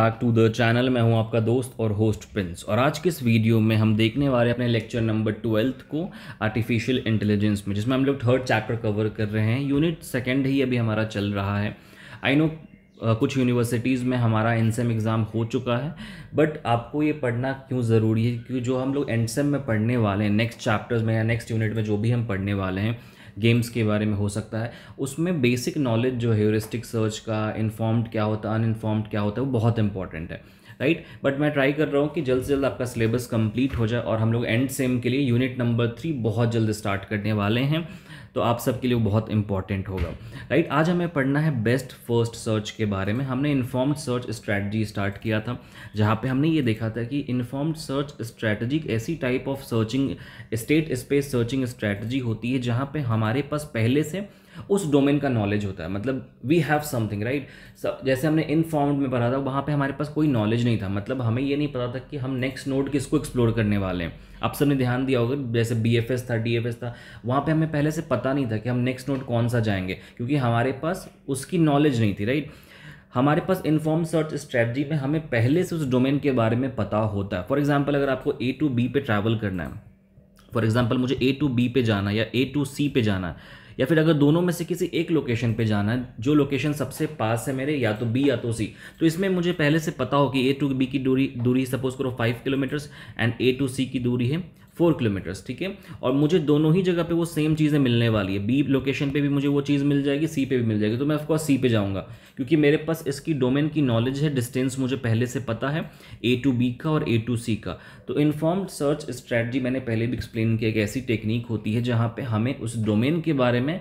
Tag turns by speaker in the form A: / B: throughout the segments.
A: Back to the channel मैं हूं आपका दोस्त और होस्ट प्रिंस और आज के इस वीडियो में हम देखने वाले अपने लेक्चर नंबर ट्वेल्थ को आर्टिफिशियल इंटेलिजेंस में जिसमें हम लोग थर्ड चैप्टर कवर कर रहे हैं यूनिट सेकेंड ही अभी हमारा चल रहा है आई नो Uh, कुछ यूनिवर्सिटीज़ में हमारा एनसेम एग्ज़ाम e हो चुका है बट आपको ये पढ़ना क्यों ज़रूरी है क्योंकि जो हम लोग एनसेम e में पढ़ने वाले हैं नेक्स्ट चैप्टर्स में या नेक्स्ट यूनिट में जो भी हम पढ़ने वाले हैं गेम्स के बारे में हो सकता है उसमें बेसिक नॉलेज जो हेरिस्टिक सर्च का इन्फॉर्म्ड क्या होता है अनइन्फॉर्म्ड क्या होता है वो बहुत इंपॉर्टेंट है राइट right? बट मैं ट्राई कर रहा हूँ कि जल्द से जल्द आपका सिलेबस कंप्लीट हो जाए और हम लोग एंड सेम के लिए यूनिट नंबर थ्री बहुत जल्द स्टार्ट करने वाले हैं तो आप सबके लिए बहुत इंपॉर्टेंट होगा राइट आज हमें पढ़ना है बेस्ट फर्स्ट सर्च के बारे में हमने इन्फॉर्म्ड सर्च स्ट्रैटी स्टार्ट किया था जहाँ पे हमने ये देखा था कि इन्फॉर्म्ड सर्च स्ट्रैटी ऐसी type of searching state space searching strategy होती है जहाँ पे हमारे पास पहले से उस डोमेन का नॉलेज होता है मतलब वी हैव समथिंग राइट जैसे हमने इनफॉर्म्ड में पढ़ा था वहाँ पे हमारे पास कोई नॉलेज नहीं था मतलब हमें ये नहीं पता था कि हम नेक्स्ट नोड किसको एक्सप्लोर करने वाले हैं आप सबने ध्यान दिया होगा जैसे बी एफ एस था डी एफ एस था वहाँ पर हमें पहले से पता नहीं था कि हम नेक्स्ट नोट कौन सा जाएंगे क्योंकि हमारे पास उसकी नॉलेज नहीं थी राइट हमारे पास इन्फॉर्म सर्च स्ट्रैटी में हमें पहले से उस डोमेन के बारे में पता होता है फॉर एग्जाम्पल अगर आपको ए टू बी पे ट्रैवल करना है फॉर एग्जाम्पल मुझे ए टू बी पे जाना या ए टू सी पे जाना या फिर अगर दोनों में से किसी एक लोकेशन पे जाना है जो लोकेशन सबसे पास है मेरे या तो बी या तो सी तो इसमें मुझे पहले से पता हो कि ए टू बी की दूरी दूरी सपोज करो five kilometres and A to C की दूरी है फोर किलोमीटर्स ठीक है और मुझे दोनों ही जगह पे वो सेम चीज़ें मिलने वाली है बी लोकेशन पे भी मुझे वो चीज़ मिल जाएगी सी पे भी मिल जाएगी तो मैं ऑफकोर्स सी पे जाऊँगा क्योंकि मेरे पास इसकी डोमेन की नॉलेज है डिस्टेंस मुझे पहले से पता है ए टू बी का और ए टू सी का तो इन्फॉर्म्ड सर्च स्ट्रैटी मैंने पहले भी एक्सप्लेन किया एक ऐसी टेक्निक होती है जहाँ पर हमें उस डोमेन के बारे में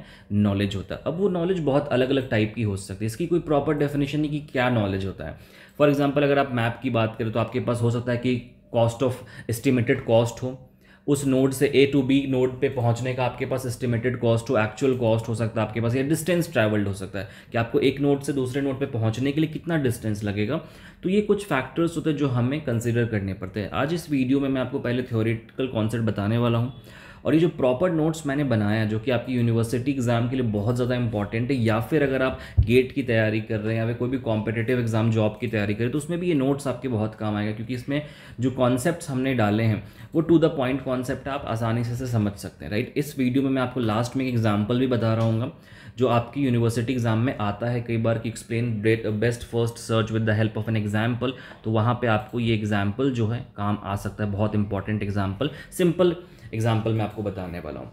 A: नॉलेज होता है अब वो नॉलेज बहुत अलग अलग टाइप की हो सकती है इसकी कोई प्रॉपर डेफिनेशन नहीं कि क्या नॉलेज होता है फॉर एग्जाम्पल अगर आप मैप की बात करें तो आपके पास हो सकता है कि कॉस्ट ऑफ एस्टिमेटेड कॉस्ट हो उस नोड से ए टू बी नोड पे पहुंचने का आपके पास estimated cost to actual cost हो सकता है आपके पास या डिस्टेंस ट्रैवल्ड हो सकता है कि आपको एक नोड से दूसरे नोड पे पहुंचने के लिए कितना डिस्टेंस लगेगा तो ये कुछ फैक्टर्स होते हैं जो हमें कंसिडर करने पड़ते हैं आज इस वीडियो में मैं आपको पहले थ्योरेटिकल कॉन्सेप्ट बताने वाला हूँ और ये जो प्रॉपर नोट्स मैंने बनाया जो कि आपकी यूनिवर्सिटी एग्ज़ाम के लिए बहुत ज़्यादा इंपॉर्टेंट है या फिर अगर आप गेट की तैयारी कर रहे हैं या फिर कोई भी कॉम्पिटेटिव एग्ज़ाम जॉब की तैयारी करें तो उसमें भी ये नोट्स आपके बहुत काम आएगा क्योंकि इसमें जो कॉन्सेप्ट हमने डाले हैं वो टू द पॉइंट कॉन्सेप्ट आप आसानी से, से समझ सकते हैं राइट इस वीडियो में मैं आपको लास्ट में एक एग्जाम्पल भी बता रहा हूँ जो आपकी यूनिवर्सिटी एग्ज़ाम में आता है कई बार की explain best first search with the help of an example तो वहाँ पे आपको ये एग्जाम्पल जो है काम आ सकता है बहुत इंपॉर्टेंट एग्जाम्पल सिंपल एग्जाम्पल मैं आपको बताने वाला हूँ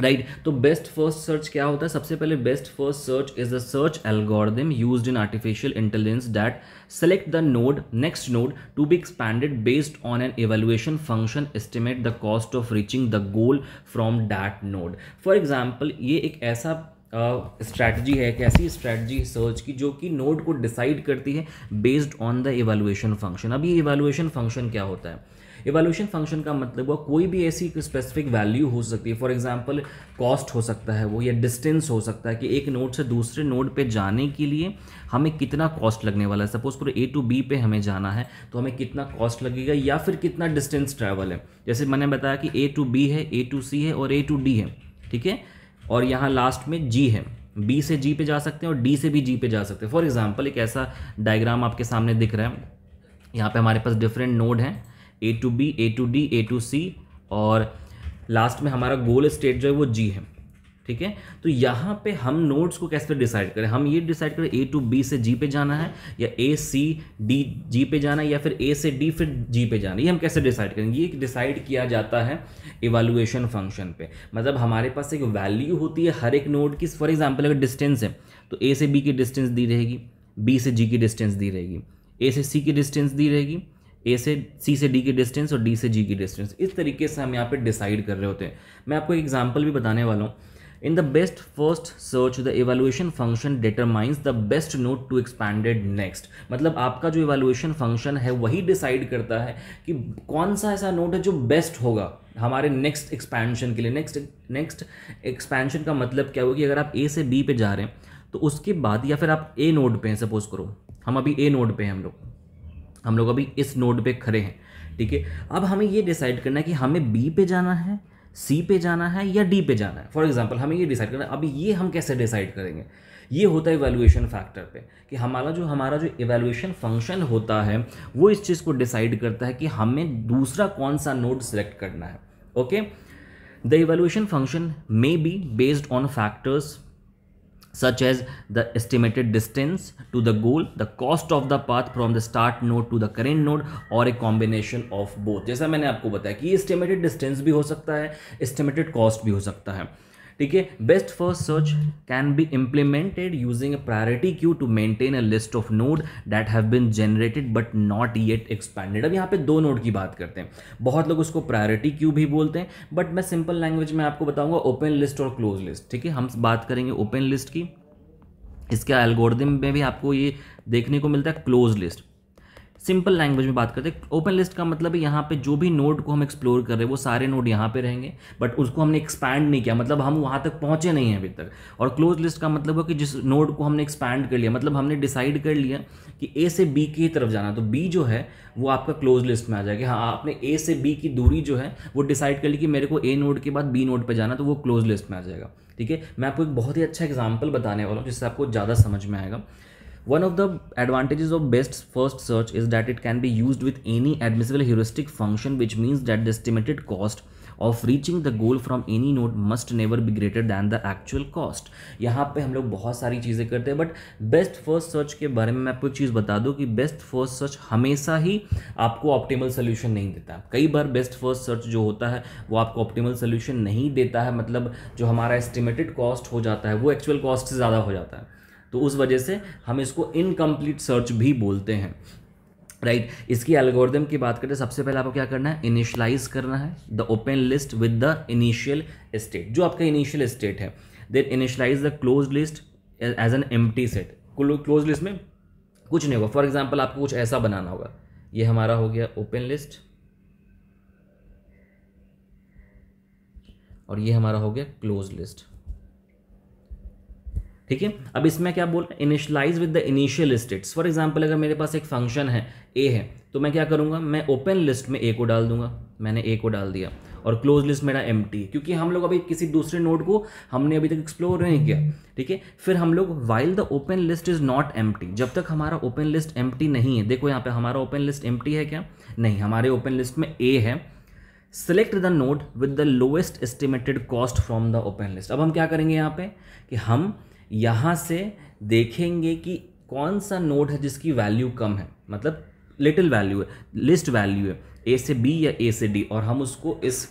A: राइट right. तो बेस्ट फर्स्ट सर्च क्या होता है सबसे पहले best first search is a search algorithm used in artificial intelligence that select the node next node to be expanded based on an evaluation function estimate the cost of reaching the goal from that node for example ये एक ऐसा स्ट्रैटी है एक ऐसी स्ट्रैटी search की जो कि node को डिसाइड करती है based on the evaluation function अब ये एवेलुएशन फंक्शन क्या होता है एवेल्यूशन फंक्शन का मतलब हुआ कोई भी ऐसी स्पेसिफिक वैल्यू हो सकती है फॉर एग्जाम्पल कॉस्ट हो सकता है वो या डिस्टेंस हो सकता है कि एक नोड से दूसरे नोड पे जाने के लिए हमें कितना कॉस्ट लगने वाला है सपोज करो ए टू बी पे हमें जाना है तो हमें कितना कॉस्ट लगेगा या फिर कितना डिस्टेंस ट्रैवल है जैसे मैंने बताया कि ए टू बी है ए टू सी है और ए टू डी है ठीक है और यहाँ लास्ट में जी है बी से जी पे जा सकते हैं और डी से भी जी पे जा सकते हैं फॉर एग्जाम्पल एक ऐसा डायग्राम आपके सामने दिख रहा है यहाँ पे हमारे पास डिफरेंट नोड हैं A to B A to D A to C और लास्ट में हमारा गोल स्टेट जो है वो जी है ठीक है तो यहाँ पे हम नोड्स को कैसे डिसाइड करें हम ये डिसाइड करें ए टू बी से जी पे जाना है या ए सी डी जी पे जाना है या फिर ए से डी फिर जी पे जाना है ये हम कैसे डिसाइड करेंगे ये डिसाइड किया जाता है इवेलुएशन फंक्शन पे मतलब हमारे पास एक वैल्यू होती है हर एक नोड की फॉर एग्जाम्पल अगर डिस्टेंस है तो ए से बी की डिस्टेंस दी रहेगी बी से जी की डिस्टेंस दी रहेगी ए से सी की डिस्टेंस दी रहेगी ए से सी से डी की डिस्टेंस और डी से जी की डिस्टेंस इस तरीके से हम यहाँ पे डिसाइड कर रहे होते हैं मैं आपको एग्जाम्पल भी बताने वाला हूँ In the best first search, the evaluation function determines the best node to expanded next. मतलब आपका जो evaluation function है वही decide करता है कि कौन सा ऐसा node है जो best होगा हमारे नेक्स्ट एक्सपेंशन के लिए नेक्स्ट नेक्स्ट एक्सपेंशन का मतलब क्या होगा कि अगर आप ए से बी पे जा रहे हैं तो उसके बाद या फिर आप ए नोड पे हैं सपोज करो हम अभी ए नोड पे हैं हम लोग हम लोग अभी इस नोड पे खड़े हैं ठीक है अब हमें ये डिसाइड करना है कि हमें बी पे जाना है सी पे जाना है या डी पे जाना है फॉर एग्जाम्पल हमें ये डिसाइड करना है अभी ये हम कैसे डिसाइड करेंगे ये होता है इवेल्युएशन फैक्टर पे कि हमारा जो हमारा जो इवेल्युएशन फंक्शन होता है वो इस चीज़ को डिसाइड करता है कि हमें दूसरा कौन सा नोड सेलेक्ट करना है okay the evaluation function may be based on factors such as the estimated distance to the goal, the cost of the path from the start node to the current node or a combination of both jaisa maine aapko bataya ki estimated distance bhi ho sakta hai estimated cost bhi ho sakta hai ठीक है best first search can be implemented using a priority queue to maintain a list of node that have been generated but not yet expanded अब यहाँ पे दो node की बात करते हैं बहुत लोग उसको प्रायोरिटी क्यू भी बोलते हैं बट मैं सिंपल लैंग्वेज में आपको बताऊंगा ओपन लिस्ट और क्लोज लिस्ट ठीक है हम बात करेंगे ओपन लिस्ट की इसके एल्गोरिदम में भी आपको ये देखने को मिलता है क्लोज लिस्ट सिंपल लैंग्वेज में बात करते हैं ओपन लिस्ट का मतलब यहाँ पे जो भी नोड को हम एक्सप्लोर कर रहे हैं वो सारे नोड यहाँ पे रहेंगे बट उसको हमने एक्सपैंड नहीं किया मतलब हम वहाँ तक पहुँचे नहीं हैं अभी तक और क्लोज लिस्ट का मतलब है कि जिस नोड को हमने एक्सपैंड कर लिया मतलब हमने डिसाइड कर लिया कि ए से बी की तरफ जाना तो बी जो है वो आपका क्लोज लिस्ट में आ जाएगा हाँ आपने ए से बी की दूरी जो है वो डिसाइड कर ली कि मेरे को ए नोड के बाद बी नोड पर जाना तो वो क्लोज लिस्ट में आ जाएगा ठीक है मैं आपको एक बहुत ही अच्छा एग्जाम्पल बताने वाला हूँ जिससे आपको ज़्यादा समझ में आएगा one of the advantages of best first search is that it can be use with any admissible heuristic function which means that the estimated cost of reaching the goal from any node must never be greater than the actual cost यहाँ पे हम लोग बहुत सारी चीज़ें करते हैं but best first search के बारे में मैं आपको एक चीज़ बता दूँ कि बेस्ट फर्स्ट सर्च हमेशा ही आपको ऑप्टिमल सोल्यूशन नहीं देता कई बार बेस्ट फर्स्ट सर्च जो होता है वो आपको ऑप्टिमल सोल्यूशन नहीं देता है मतलब जो हमारा एस्टिमेटेड कॉस्ट हो जाता है वो एक्चुअल कॉस्ट से ज़्यादा हो जाता है तो उस वजह से हम इसको इनकम्प्लीट सर्च भी बोलते हैं राइट right. इसकी एल्गोरिदम की बात करें सबसे पहले आपको क्या करना है इनिशलाइज करना है the open list with the initial state जो आपका इनिशियल स्टेट है then initialise the close list as empty set close list में कुछ नहीं होगा फॉर एग्जाम्पल आपको कुछ ऐसा बनाना होगा ये हमारा हो गया ओपन लिस्ट और ये हमारा हो गया क्लोज लिस्ट ठीक है अब इसमें क्या बोल रहे हैं initialise with the initial states for example अगर मेरे पास एक फंक्शन है ए है तो मैं क्या करूँगा मैं ओपन लिस्ट में ए को डाल दूंगा मैंने ए को डाल दिया और क्लोज लिस्ट मेरा एम क्योंकि हम लोग अभी किसी दूसरे नोड को हमने अभी तक एक्सप्लोर नहीं किया ठीक है फिर हम लोग while the open list is not एम जब तक हमारा ओपन लिस्ट एम नहीं है देखो यहाँ पे हमारा ओपन लिस्ट एम है क्या नहीं हमारे ओपन लिस्ट में ए है select the node with the lowest estimated cost from the open list अब हम क्या करेंगे यहाँ पे कि हम यहाँ से देखेंगे कि कौन सा नोट है जिसकी वैल्यू कम है मतलब लिटिल वैल्यू है लिस्ट वैल्यू है ए से बी या ए से डी और हम उसको इस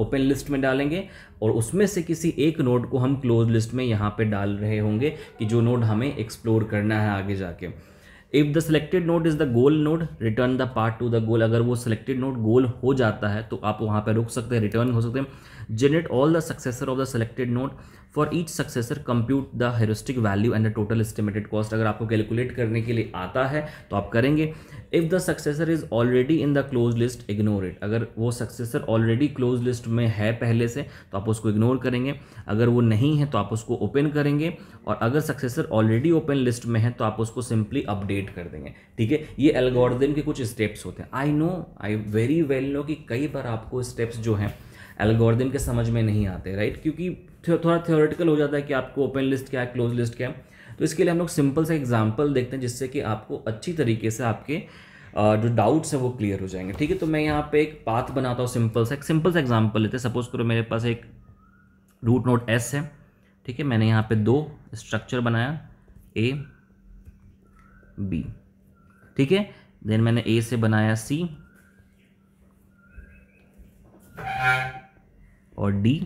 A: ओपन लिस्ट में डालेंगे और उसमें से किसी एक नोड को हम क्लोज लिस्ट में यहाँ पे डाल रहे होंगे कि जो नोड हमें एक्सप्लोर करना है आगे जाके if the selected node is the goal node return the path to the goal अगर वो सिलेक्टेड नोड गोल हो जाता है तो आप वहाँ पर रुक सकते हैं रिटर्न हो सकते हैं generate all the successor of the selected node for each successor compute the heuristic value and the total estimated cost अगर आपको कैलकुलेट करने के लिए आता है तो आप करेंगे if the successor is already in the close list ignore it अगर वो सक्सेसर ऑलरेडी क्लोज लिस्ट में है पहले से तो आप उसको इग्नोर करेंगे अगर वो नहीं है तो आप उसको ओपन करेंगे और अगर सक्सेसर ऑलरेडी ओपन लिस्ट में है तो आप उसको सिंपली अपडेट कर देंगे ठीक है ये एल्गोरिदम के कुछ स्टेप्स होते हैं I know I very well know कि कई बार आपको स्टेप्स जो हैं एल्गोरिदम के समझ में नहीं आते राइट क्योंकि थोड़ा थियोरेटिकल हो जाता है कि आपको ओपन लिस्ट क्या है क्लोज लिस्ट क्या है तो इसके लिए हम लोग सिंपल सा एग्जाम्पल देखते हैं जिससे कि आपको अच्छी तरीके से आपके जो डाउट्स हैं वो क्लियर हो जाएंगे ठीक है तो मैं यहाँ पे एक पाथ बनाता हूँ सिंपल सा एक सिंपल सा एग्जाम्पल लेते हैं सपोज करो मेरे पास एक रूट नोट एस है ठीक है मैंने यहाँ पे दो स्ट्रक्चर बनाया ए बी ठीक है देन मैंने ए से बनाया सी और डी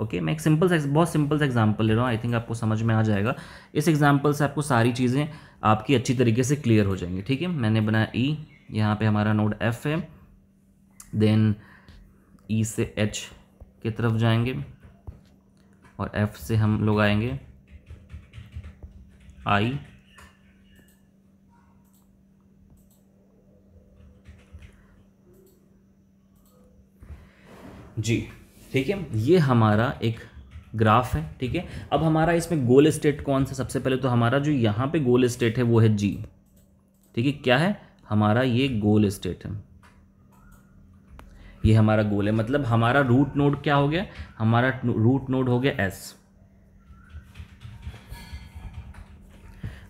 A: ओके मैं एक सिंपल सा बहुत सिंपल सा एग्जाम्पल ले रहा हूँ आई थिंक आपको समझ में आ जाएगा इस एग्जाम्पल से आपको सारी चीज़ें आपकी अच्छी तरीके से क्लियर हो जाएंगी ठीक है मैंने बनाया ई e, यहाँ पे हमारा नोड एफ है देन ई e से एच की तरफ जाएंगे और एफ से हम लोग आएंगे आई जी ठीक है ये हमारा एक ग्राफ है ठीक है अब हमारा इसमें गोल स्टेट कौन सा सबसे पहले तो हमारा जो यहाँ पे गोल स्टेट है वो है जी ठीक है क्या है हमारा ये गोल स्टेट है ये हमारा गोल है मतलब हमारा रूट नोड क्या हो गया हमारा रूट नोड हो गया एस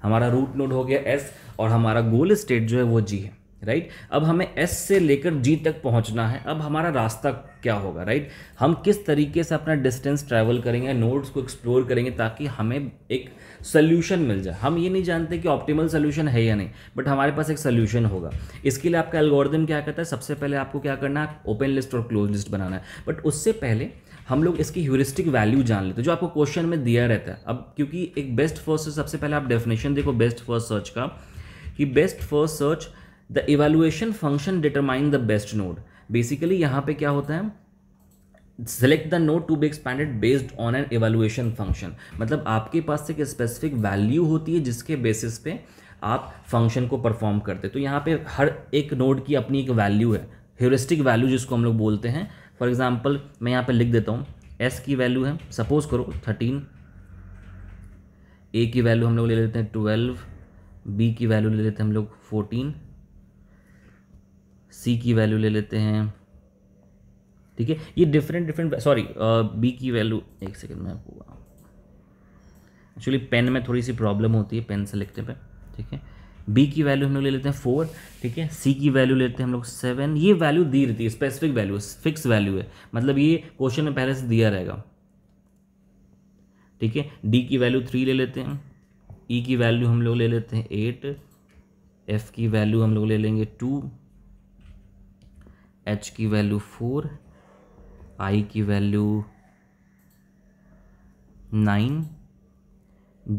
A: हमारा रूट नोड हो गया एस और हमारा गोल स्टेट जो है वो जी है राइट अब हमें एस से लेकर जी तक पहुंचना है अब हमारा रास्ता क्या होगा राइट हम किस तरीके से अपना डिस्टेंस ट्रैवल करेंगे नोड्स को एक्सप्लोर करेंगे ताकि हमें एक सोल्यूशन मिल जाए हम ये नहीं जानते कि ऑप्टिमल सोल्यूशन है या नहीं बट हमारे पास एक सोल्यूशन होगा इसके लिए आपका एल्गोरिदम क्या करता है सबसे पहले आपको क्या करना है ओपन लिस्ट और क्लोज लिस्ट बनाना है बट उससे पहले हम लोग इसकी ह्यूरिस्टिक वैल्यू जान लेते हैं जो आपको क्वेश्चन में दिया रहता है अब क्योंकि एक बेस्ट फर्स्ट सबसे पहले आप डेफिनेशन देखो बेस्ट फर्स्ट सर्च का कि best first search the evaluation function determine the best node basically यहाँ पे क्या होता है select the node to be expanded based on an evaluation function मतलब आपके पास एक स्पेसिफिक वैल्यू होती है जिसके बेसिस पे आप फंक्शन को परफॉर्म करते तो यहाँ पे हर एक नोड की अपनी एक वैल्यू है ह्यूरिस्टिक वैल्यू जिसको हम लोग बोलते हैं फॉर एग्जाम्पल मैं यहाँ पर लिख देता हूँ एस की वैल्यू है सपोज करो थर्टीन ए की वैल्यू हम लोग ले लेते हैं ट्वेल्व बी की वैल्यू ले लेते हैं हम लोग फोर्टीन सी की वैल्यू ले लेते हैं ठीक है ये डिफरेंट डिफरेंट सॉरी बी की वैल्यू एक सेकेंड में आपको एक्चुअली पेन में थोड़ी सी प्रॉब्लम होती है पेन से लिखते पे ठीक है बी की वैल्यू हम लोग ले लेते हैं फोर ठीक है सी की वैल्यू लेते हैं हम लोग सेवन ये वैल्यू दी रहती है स्पेसिफिक वैल्यू फिक्स वैल्यू है मतलब ये क्वेश्चन में पहले से दिया रहेगा ठीक है डी की वैल्यू थ्री ले लेते हैं ई e की वैल्यू हम लोग ले लेते हैं एट एफ की वैल्यू हम लोग ले लेंगे टू एच की वैल्यू फोर आई की वैल्यू नाइन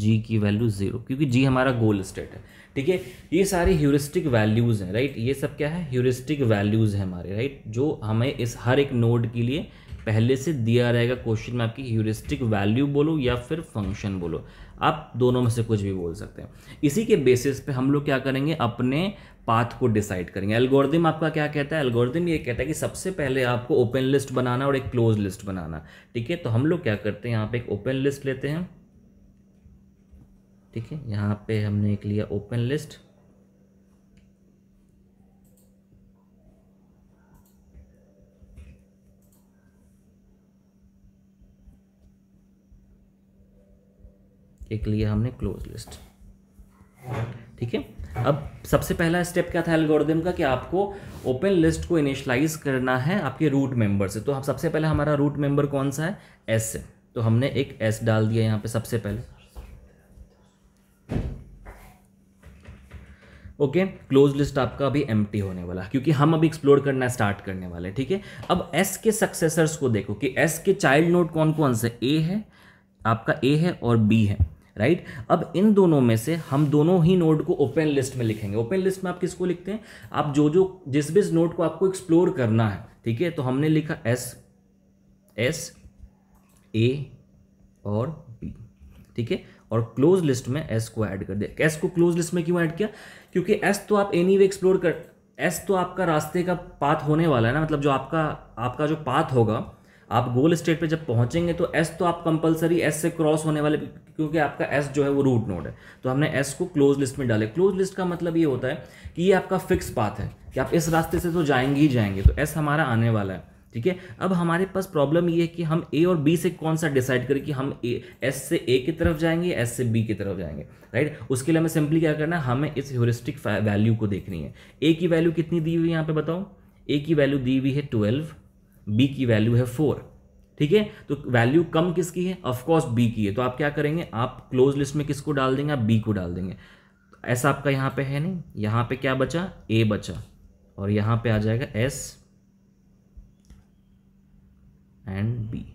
A: जी की वैल्यू ज़ीरो क्योंकि जी हमारा गोल स्टेट है ठीक है ये सारी ह्यूरिस्टिक वैल्यूज़ हैं राइट ये सब क्या है ह्यूरिस्टिक वैल्यूज़ हैं हमारे राइट जो हमें इस हर एक नोड के लिए पहले से दिया रहेगा क्वेश्चन में आपकी ह्यूरिस्टिक वैल्यू बोलो या फिर फंक्शन बोलो आप दोनों में से कुछ भी बोल सकते हैं इसी के बेसिस पे हम लोग क्या करेंगे अपने पाथ को डिसाइड करेंगे एल्गोरिदम आपका क्या कहता है एल्गोरिदम ये कहता है कि सबसे पहले आपको ओपन लिस्ट बनाना और एक क्लोज लिस्ट बनाना ठीक है तो हम लोग क्या करते हैं यहाँ पे एक ओपन लिस्ट लेते हैं ठीक है यहाँ पे हमने एक लिया ओपन लिस्ट एक लिया हमने क्लोज लिस्ट ठीक है अब सबसे पहला स्टेप क्या था एल्गोरिदम का कि आपको ओपन लिस्ट को इनिशलाइज करना है आपके रूट मेंबर से तो हम सबसे पहले हमारा रूट मेंबर कौन सा है एस से तो हमने एक एस डाल दिया यहाँ पे सबसे पहले ओके क्लोज लिस्ट आपका अभी एम होने वाला क्योंकि हम अभी एक्सप्लोर करना स्टार्ट करने वाले ठीक है अब एस के सक्सेसर्स को देखो कि एस के चाइल्ड नोट कौन कौन से ए है आपका ए है और बी है राइट अब इन दोनों में से हम दोनों ही नोड को ओपन लिस्ट में लिखेंगे ओपन लिस्ट में आप किसको लिखते हैं आप जो जो जिस भी नोड को आपको एक्सप्लोर करना है ठीक है तो हमने लिखा एस एस ए और बी ठीक है और क्लोज लिस्ट में एस को ऐड कर दिया एस को क्लोज लिस्ट में क्यों ऐड किया क्योंकि एस तो आप एनी वे एक्सप्लोर कर एस तो आपका रास्ते का पाथ होने वाला है ना मतलब जो आपका आपका जो पाथ होगा आप गोल स्टेट पे जब पहुंचेंगे तो एस तो आप कंपलसरी एस से क्रॉस होने वाले क्योंकि आपका एस जो है वो रूट नोड है तो हमने एस को क्लोज लिस्ट में डाले क्लोज लिस्ट का मतलब ये होता है कि ये आपका फिक्स पाथ है कि आप इस रास्ते से तो जाएंगे ही जाएंगे तो एस हमारा आने वाला है ठीक है अब हमारे पास प्रॉब्लम ये है कि हम ए और बी से कौन सा डिसाइड करें कि हम ए एस से ए की तरफ जाएंगे एस से बी की तरफ जाएंगे राइट उसके लिए हमें सिंपली क्या करना है हमें इस ह्यूरिस्टिक वैल्यू को देखनी है ए की वैल्यू कितनी दी हुई है यहाँ पे बताओ ए की वैल्यू दी हुई है ट्वेल्व बी की वैल्यू है फोर ठीक है तो वैल्यू कम किसकी है ऑफकोर्स बी की है तो आप क्या करेंगे आप क्लोज लिस्ट में किसको डाल देंगे आप बी को डाल देंगे ऐसा आपका यहां पे है नहीं यहां पे क्या बचा ए बचा और यहां पे आ जाएगा एस एंड बी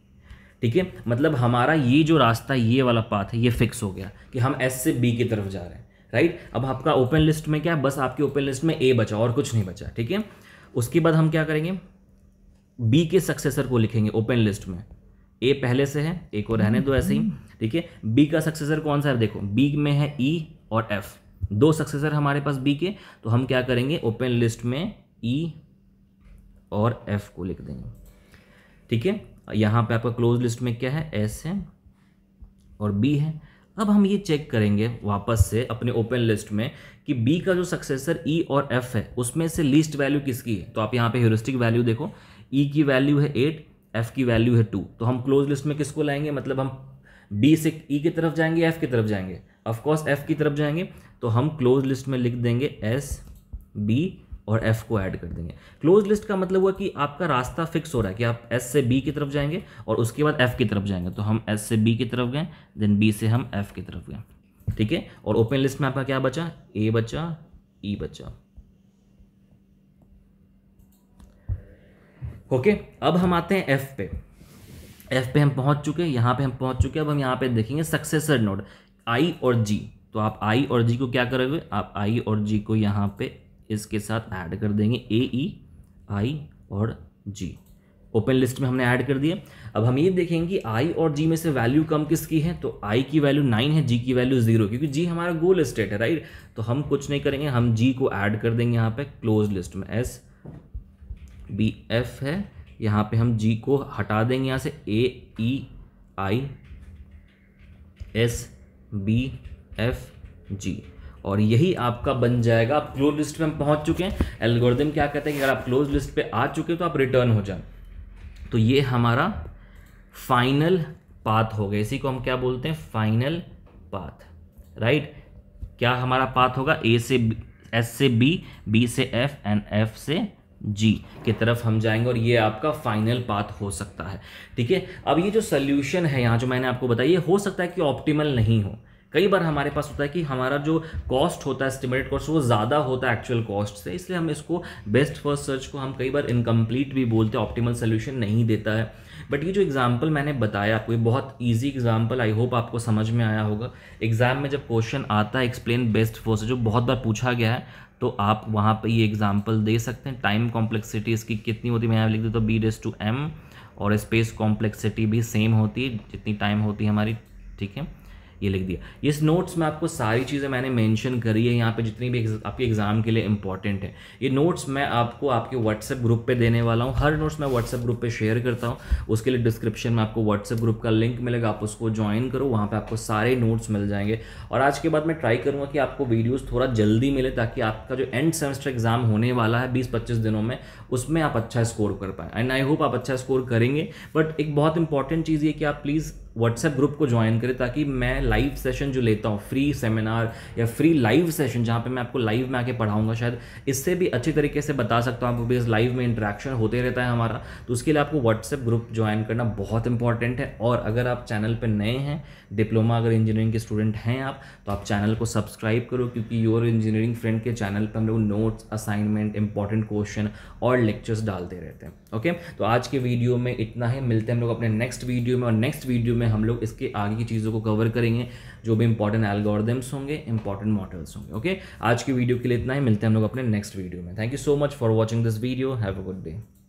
A: ठीक है मतलब हमारा ये जो रास्ता ये वाला पाथ है ये फिक्स हो गया कि हम एस से बी की तरफ जा रहे हैं राइट अब आपका ओपन लिस्ट में क्या बस आपके ओपन लिस्ट में ए बचा और कुछ नहीं बचा ठीक है उसके बाद हम क्या करेंगे बी के सक्सेसर को लिखेंगे ओपन लिस्ट में ए पहले से है ए को रहने दो ऐसे ही ठीक है बी का सक्सेसर कौन सा है देखो बी में है ई e और एफ दो सक्सेसर हमारे पास बी के तो हम क्या करेंगे ओपन लिस्ट में ई e और एफ को लिख देंगे ठीक है यहाँ पे आपका क्लोज लिस्ट में क्या है एस है और बी है अब हम ये चेक करेंगे वापस से अपने ओपन लिस्ट में कि बी का जो सक्सेसर ई e और एफ है उसमें से लीस्ट वैल्यू किसकी है तो आप यहाँ पे ह्यूरिस्टिक वैल्यू देखो ई e की वैल्यू है एट एफ की वैल्यू है टू तो हम क्लोज लिस्ट में किसको लाएंगे मतलब हम बी से ई e की तरफ जाएंगे एफ की तरफ जाएंगे ऑफकोर्स एफ की तरफ जाएंगे तो हम क्लोज लिस्ट में लिख देंगे एस बी और एफ को ऐड कर देंगे क्लोज लिस्ट का मतलब हुआ कि आपका रास्ता फिक्स हो रहा है कि आप एस से बी की तरफ जाएंगे और उसके बाद एफ की तरफ जाएंगे तो हम एस से बी की तरफ गए देन बी से हम एफ की तरफ गए ठीक है और ओपन लिस्ट में आपका क्या बचा ए बचा ई e बचा ओके अब हम आते हैं एफ पे एफ पे हम पहुंच चुके हैं यहाँ पे हम पहुंच चुके हैं अब हम यहाँ पे देखेंगे सक्सेसर नोड आई और जी तो आप आई और जी को क्या करोगे आप आई और जी को यहाँ पे इसके साथ ऐड कर देंगे ए ई आई और जी ओपन लिस्ट में हमने ऐड कर दिया अब हम ये देखेंगे कि आई और जी में से वैल्यू कम किसकी है तो आई की वैल्यू नाइन है जी की वैल्यू जीरो क्योंकि जी हमारा गोल स्टेट है राइट तो हम कुछ नहीं करेंगे हम जी को ऐड कर देंगे यहाँ पे क्लोज लिस्ट में एस बी एफ है यहाँ पे हम जी को हटा देंगे यहाँ से A E I S B F G और यही आपका बन जाएगा आप क्लोज लिस्ट पे हम पहुँच चुके हैं एल्गोरिदम क्या कहते हैं कि अगर आप क्लोज लिस्ट पे आ चुके हो तो आप रिटर्न हो जाए तो ये हमारा फाइनल पाथ हो गया इसी को हम क्या बोलते हैं फाइनल पाथ राइट क्या हमारा पाथ होगा ए से एस से बी बी से एफ एंड एफ से जी की तरफ हम जाएंगे और ये आपका फाइनल पाथ हो सकता है ठीक है अब ये जो सोल्यूशन है यहाँ जो मैंने आपको बताया ये हो सकता है कि ऑप्टिमल नहीं हो कई बार हमारे पास होता है कि हमारा जो कॉस्ट होता है एस्टिमेटेड कॉस्ट वो ज़्यादा होता है एक्चुअल कॉस्ट से इसलिए हम इसको बेस्ट फर्स्ट सर्च को हम कई बार इनकम्प्लीट भी बोलते हैं ऑप्टिमल सोल्यूशन नहीं देता है बट ये जो एग्जाम्पल मैंने बताया आपको ये बहुत ईजी एग्जाम्पल आई होप आपको समझ में आया होगा एग्जाम में जब क्वेश्चन आता है एक्सप्लेन बेस्ट फर्स्ट जो बहुत बार पूछा गया है तो आप वहाँ पर ये एग्जाम्पल दे सकते हैं टाइम कॉम्प्लेक्सिटी इसकी कितनी होती है यहाँ लिख देता हूँ बी डेज टू एम और स्पेस कॉम्प्लेक्सिटी भी सेम होती है जितनी टाइम होती है हमारी ठीक है ये लिख दिया इस नोट्स में आपको सारी चीज़ें मैंने मेंशन करी है यहाँ पे जितनी भी आपके एग्ज़ाम के लिए इंपॉर्टेंट है ये नोट्स मैं आपको आपके व्हाट्सएप ग्रुप पे देने वाला हूँ हर नोट्स मैं व्हाट्सएप ग्रुप पे शेयर करता हूँ उसके लिए डिस्क्रिप्शन में आपको व्हाट्सएप ग्रुप का लिंक मिलेगा आप उसको ज्वाइन करो वहाँ पर आपको सारे नोट्स मिल जाएंगे और आज के बाद मैं ट्राई करूँगा कि आपको वीडियोज़ थोड़ा जल्दी मिले ताकि आपका जो एंड सेमेस्टर एग्ज़ाम होने वाला है बीस पच्चीस दिनों में उसमें आप अच्छा स्कोर कर पाएँ एंड आई होप आप अच्छा स्कोर करेंगे बट एक बहुत इंपॉर्टेंट चीज़ ये कि आप प्लीज़ व्हाट्सएप ग्रुप को ज्वाइन करें ताकि मैं लाइव सेशन जो लेता हूँ फ्री सेमिनार या फ्री लाइव सेशन जहाँ पे मैं आपको लाइव में आके पढ़ाऊंगा शायद इससे भी अच्छे तरीके से बता सकता हूँ आपको बिकॉज लाइव में इंटरेक्शन होते रहता है हमारा तो उसके लिए आपको व्हाट्सएप ग्रुप ज्वाइन करना बहुत इंपॉर्टेंट है और अगर आप चैनल पर नए हैं डिप्लोमा अगर इंजीनियरिंग के स्टूडेंट हैं आप तो आप चैनल को सब्सक्राइब करो क्योंकि योर इंजीनियरिंग फ्रेंड के चैनल पर हम लोग नोट्स असाइनमेंट इंपॉर्टेंट क्वेश्चन और लेक्चर्स डालते रहते हैं ओके तो आज के वीडियो में इतना ही मिलते हैं हम लोग अपने नेक्स्ट वीडियो में और नेक्स्ट वीडियो में में हम लोग इसके आगे की चीज़ों को कवर करेंगे जो भी इंपॉर्टेंट एल्गोरिदम्स होंगे इंपॉर्टेंट मॉडल्स होंगे ओके आज की वीडियो के लिए इतना ही मिलते हैं हम लोग अपने नेक्स्ट वीडियो में thank you so much for watching this video have a good day